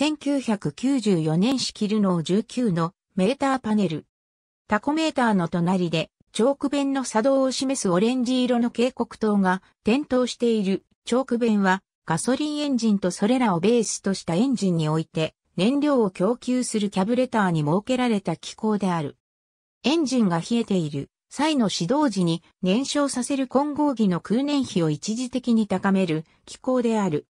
1994年式ルノー19のメーターパネル。タコメーターの隣で、チョーク弁の作動を示すオレンジ色の警告灯が点灯している。チョーク弁は、ガソリンエンジンとそれらをベースとしたエンジンにおいて、燃料を供給するキャブレターに設けられた機構である。エンジンが冷えている際の始動時に燃焼させる混合儀の空燃費を一時的に高める機構である。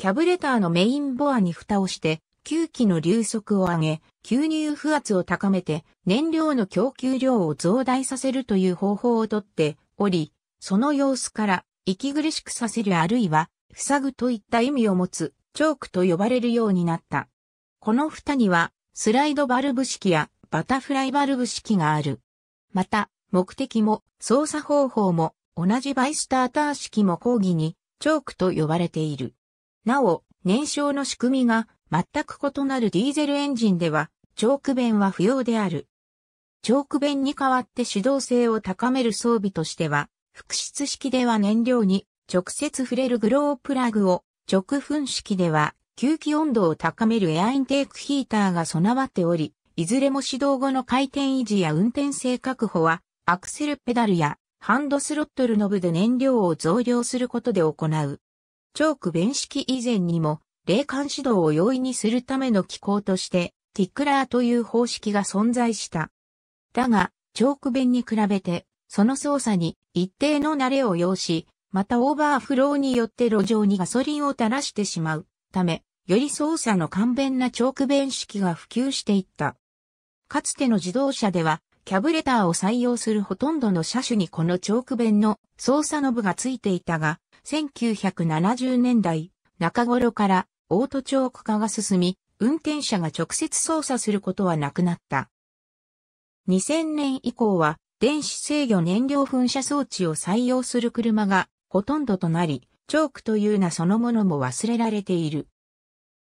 キャブレターのメインボアに蓋をして、吸気の流速を上げ、吸入負圧を高めて、燃料の供給量を増大させるという方法をとっており、その様子から、息苦しくさせるあるいは、塞ぐといった意味を持つ、チョークと呼ばれるようになった。この蓋には、スライドバルブ式やバタフライバルブ式がある。また、目的も操作方法も同じバイスターター式も講義にチョークと呼ばれている。なお、燃焼の仕組みが全く異なるディーゼルエンジンでは、チョーク弁は不要である。チョーク弁に代わって主動性を高める装備としては、複質式では燃料に直接触れるグロープラグを、直噴式では吸気温度を高めるエアインテークヒーターが備わっており、いずれも指導後の回転維持や運転性確保は、アクセルペダルやハンドスロットルノブで燃料を増量することで行う。チョーク弁式以前にも、霊感指導を容易にするための機構として、ティックラーという方式が存在した。だが、チョーク弁に比べて、その操作に一定の慣れを要し、またオーバーフローによって路上にガソリンを垂らしてしまうため、より操作の簡便なチョーク弁式が普及していった。かつての自動車では、キャブレターを採用するほとんどの車種にこのチョーク弁の操作ノブがついていたが、1970年代中頃からオートチョーク化が進み、運転者が直接操作することはなくなった。2000年以降は電子制御燃料噴射装置を採用する車がほとんどとなり、チョークという名そのものも忘れられている。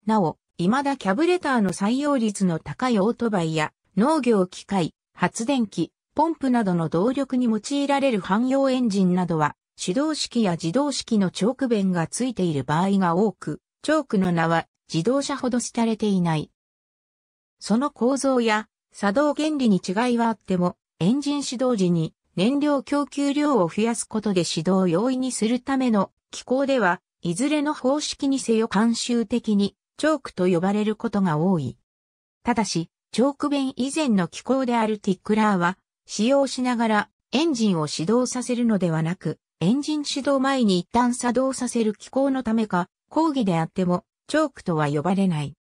なお、未だキャブレターの採用率の高いオートバイや農業機械、発電機、ポンプなどの動力に用いられる汎用エンジンなどは手動式や自動式のチョーク弁がついている場合が多く、チョークの名は自動車ほど廃れていない。その構造や作動原理に違いはあっても、エンジン始動時に燃料供給量を増やすことで始動を容易にするための機構では、いずれの方式にせよ慣習的にチョークと呼ばれることが多い。ただし、チョーク弁以前の機構であるティックラーは、使用しながらエンジンを始動させるのではなく、エンジン始動前に一旦作動させる機構のためか、講義であっても、チョークとは呼ばれない。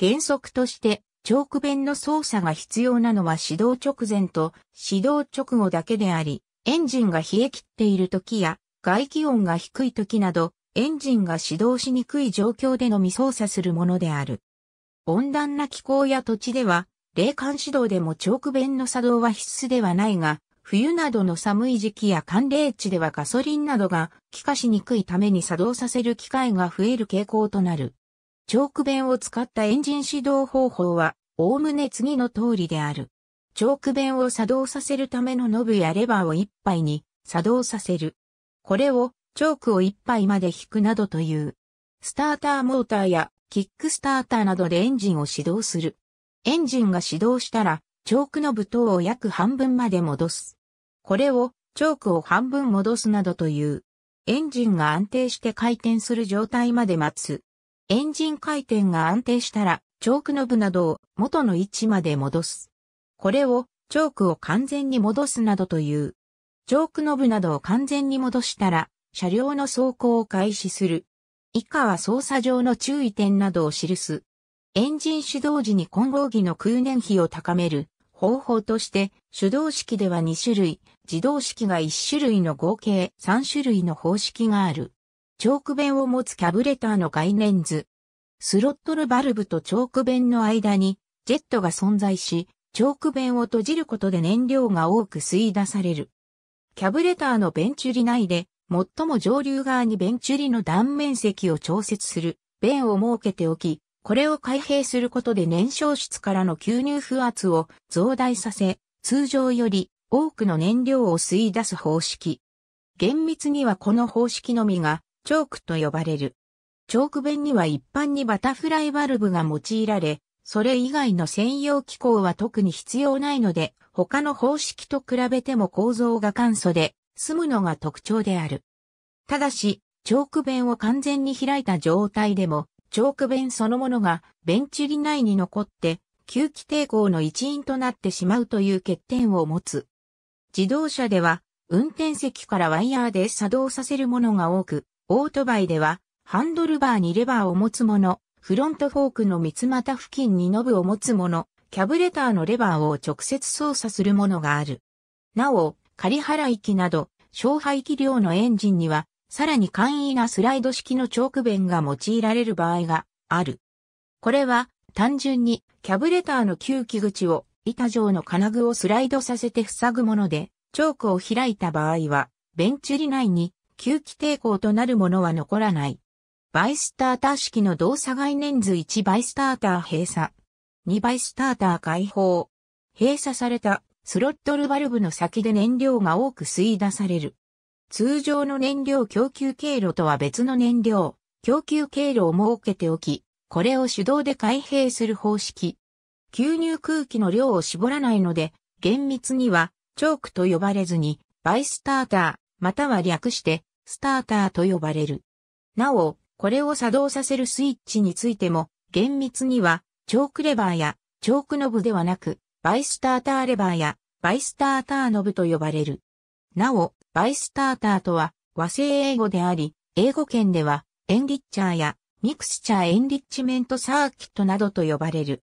原則として、チョーク弁の操作が必要なのは始動直前と始動直後だけであり、エンジンが冷え切っている時や、外気温が低い時など、エンジンが始動しにくい状況でのみ操作するものである。温暖な気候や土地では、冷間指導でもチョーク弁の作動は必須ではないが、冬などの寒い時期や寒冷地ではガソリンなどが気化しにくいために作動させる機会が増える傾向となる。チョーク弁を使ったエンジン始動方法は、おおむね次の通りである。チョーク弁を作動させるためのノブやレバーを一杯に作動させる。これをチョークを一杯まで引くなどという。スターターモーターやキックスターターなどでエンジンを始動する。エンジンが始動したら、チョークノブ等を約半分まで戻す。これをチョークを半分戻すなどという。エンジンが安定して回転する状態まで待つ。エンジン回転が安定したら、チョークノブなどを元の位置まで戻す。これを、チョークを完全に戻すなどという。チョークノブなどを完全に戻したら、車両の走行を開始する。以下は操作上の注意点などを記す。エンジン始動時に混合儀の空燃費を高める方法として、手動式では2種類、自動式が1種類の合計3種類の方式がある。チョーク弁を持つキャブレターの概念図。スロットルバルブとチョーク弁の間にジェットが存在し、チョーク弁を閉じることで燃料が多く吸い出される。キャブレターのベンチュリ内で、最も上流側にベンチュリの断面積を調節する、弁を設けておき、これを開閉することで燃焼室からの吸入負圧を増大させ、通常より多くの燃料を吸い出す方式。厳密にはこの方式のみがチョークと呼ばれる。チョーク弁には一般にバタフライバルブが用いられ、それ以外の専用機構は特に必要ないので、他の方式と比べても構造が簡素で、済むのが特徴である。ただし、チョーク弁を完全に開いた状態でも、チョーク弁そのものがベンチュリ内に残って、吸気抵抗の一因となってしまうという欠点を持つ。自動車では、運転席からワイヤーで作動させるものが多く、オートバイでは、ハンドルバーにレバーを持つもの、フロントフォークの三つ股付近にノブを持つもの、キャブレターのレバーを直接操作するものがある。なお、仮払い機など、小排気量のエンジンには、さらに簡易なスライド式のチョーク弁が用いられる場合がある。これは、単純にキャブレターの吸気口を板状の金具をスライドさせて塞ぐもので、チョークを開いた場合は、ベンチュリ内に吸気抵抗となるものは残らない。バイスターター式の動作概念図1バイスターター閉鎖。2バイスターター解放。閉鎖されたスロットルバルブの先で燃料が多く吸い出される。通常の燃料供給経路とは別の燃料供給経路を設けておき、これを手動で開閉する方式。吸入空気の量を絞らないので、厳密にはチョークと呼ばれずに、バイスターター、または略して、スターターと呼ばれる。なお、これを作動させるスイッチについても、厳密には、チョークレバーや、チョークノブではなく、バイスターターレバーや、バイスターターノブと呼ばれる。なお、バイスターターとは、和製英語であり、英語圏では、エンリッチャーや、ミクスチャーエンリッチメントサーキットなどと呼ばれる。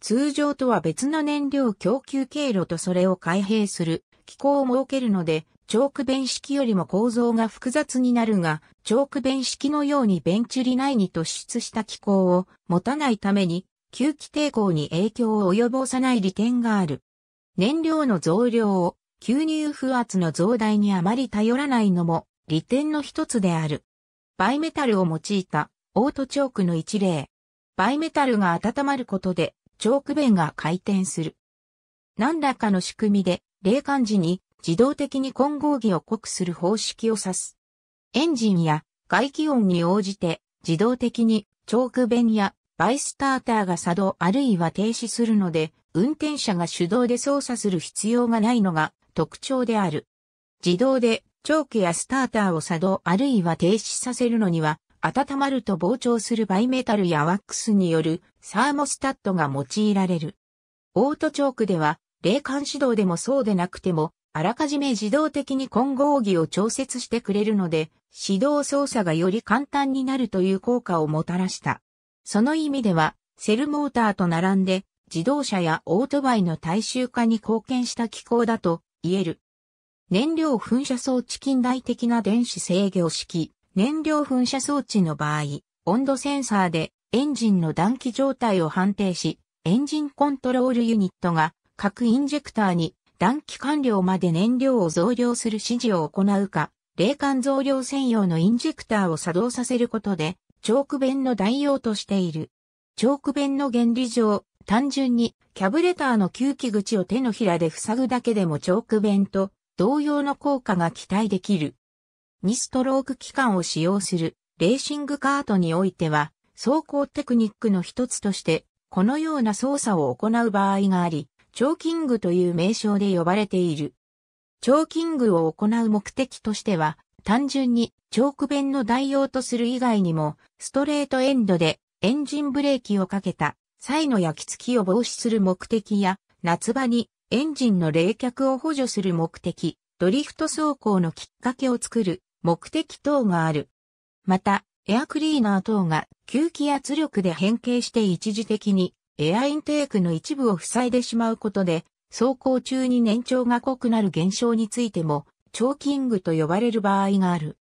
通常とは別の燃料供給経路とそれを開閉する機構を設けるので、チョーク弁式よりも構造が複雑になるが、チョーク弁式のようにベンチュリ内に突出した機構を持たないために、吸気抵抗に影響を及ぼさない利点がある。燃料の増量を吸入風圧の増大にあまり頼らないのも利点の一つである。バイメタルを用いたオートチョークの一例。バイメタルが温まることでチョーク弁が回転する。何らかの仕組みで、霊感時に自動的に混合儀を濃くする方式を指す。エンジンや外気温に応じて自動的にチョーク弁やバイスターターが作動あるいは停止するので、運転者が手動で操作する必要がないのが特徴である。自動でチョークやスターターを作動あるいは停止させるのには温まると膨張するバイメタルやワックスによるサーモスタットが用いられる。オートチョークでは、霊感指導でもそうでなくても、あらかじめ自動的に混合儀を調節してくれるので、指導操作がより簡単になるという効果をもたらした。その意味では、セルモーターと並んで、自動車やオートバイの大衆化に貢献した機構だと言える。燃料噴射装置近代的な電子制御式、燃料噴射装置の場合、温度センサーでエンジンの暖気状態を判定し、エンジンコントロールユニットが各インジェクターに暖気完了まで燃料を増量する指示を行うか、冷感増量専用のインジェクターを作動させることで、チョーク弁の代用としている。チョーク弁の原理上、単純にキャブレターの吸気口を手のひらで塞ぐだけでもチョーク弁と同様の効果が期待できる。2ストローク機関を使用するレーシングカートにおいては、走行テクニックの一つとして、このような操作を行う場合があり、チョーキングという名称で呼ばれている。チョーキングを行う目的としては、単純にチョーク弁の代用とする以外にも、ストレートエンドでエンジンブレーキをかけた際の焼き付きを防止する目的や、夏場にエンジンの冷却を補助する目的、ドリフト走行のきっかけを作る目的等がある。また、エアクリーナー等が吸気圧力で変形して一時的にエアインテークの一部を塞いでしまうことで、走行中に燃長が濃くなる現象についても、チョーキングと呼ばれる場合がある。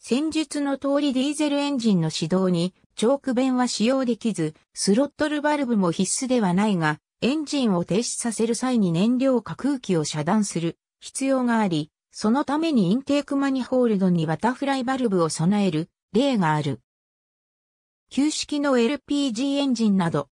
先日の通りディーゼルエンジンの始動に、チョーク弁は使用できず、スロットルバルブも必須ではないが、エンジンを停止させる際に燃料か空気を遮断する必要があり、そのためにインテークマニホールドにバタフライバルブを備える例がある。旧式の LPG エンジンなど、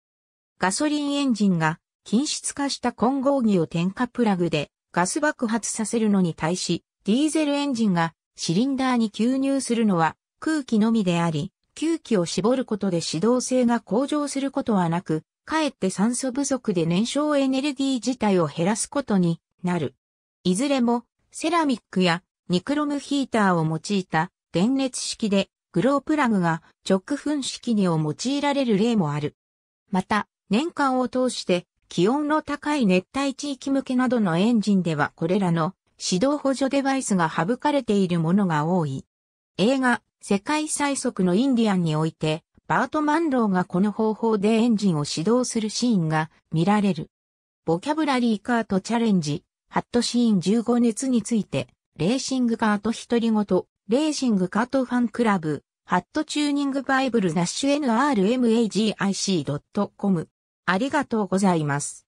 ガソリンエンジンが均質化した混合儀を点火プラグでガス爆発させるのに対し、ディーゼルエンジンがシリンダーに吸入するのは空気のみであり、吸気を絞ることで指導性が向上することはなく、かえって酸素不足で燃焼エネルギー自体を減らすことになる。いずれもセラミックやニクロムヒーターを用いた電熱式でグロープラグが直噴式にを用いられる例もある。また、年間を通して気温の高い熱帯地域向けなどのエンジンではこれらの指導補助デバイスが省かれているものが多い。映画、世界最速のインディアンにおいて、バートマンローがこの方法でエンジンを指導するシーンが見られる。ボキャブラリーカートチャレンジ、ハットシーン15熱について、レーシングカート独り言、レーシングカートファンクラブ、ハットチューニングバイブルナッシュ nrmagic.com。ありがとうございます。